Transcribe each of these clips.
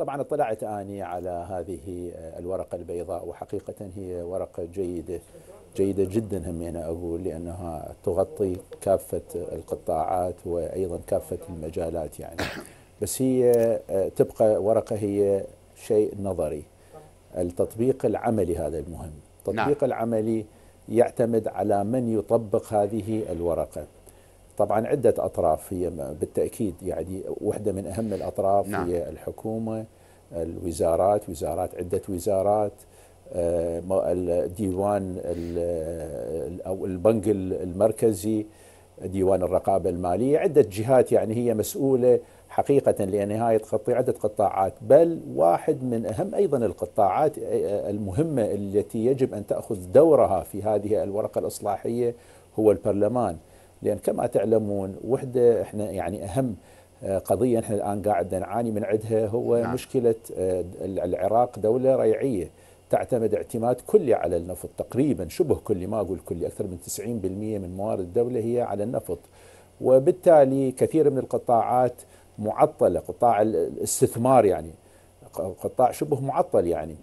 طبعا اطلعت اني على هذه آه، الورقه البيضاء وحقيقه هي ورقه جيده جيده جدا همين اقول لانها تغطي كافه القطاعات وايضا كافه المجالات يعني بس هي آه، تبقى ورقه هي شيء نظري التطبيق العملي هذا المهم نعم. التطبيق نعم. العملي يعتمد على من يطبق هذه الورقه طبعا عدة أطراف هي بالتأكيد يعني واحدة من أهم الأطراف نعم. هي الحكومة الوزارات وزارات عدة وزارات آه، الديوان أو البنك المركزي ديوان الرقابة المالية عدة جهات يعني هي مسؤولة حقيقة لأن هاي تغطي عدة قطاعات بل واحد من أهم أيضا القطاعات آه، آه، المهمة التي يجب أن تأخذ دورها في هذه الورقة الإصلاحية هو البرلمان لان كما تعلمون وحده احنا يعني اهم آه، قضيه احنا الان قاعد نعاني من عندها هو نعم. مشكله آه، العراق دوله ريعيه تعتمد اعتماد كلي على النفط تقريبا شبه كلي ما اقول كلي اكثر من 90% من موارد الدوله هي على النفط وبالتالي كثير من القطاعات معطله قطاع الاستثمار يعني قطاع شبه معطل يعني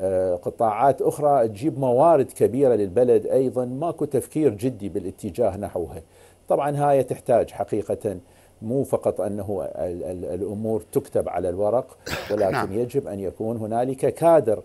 آه، قطاعات أخرى تجيب موارد كبيرة للبلد أيضا ماكو تفكير جدي بالاتجاه نحوها طبعا هاي تحتاج حقيقة مو فقط أنه الأمور تكتب على الورق ولكن نعم. يجب أن يكون هنالك كادر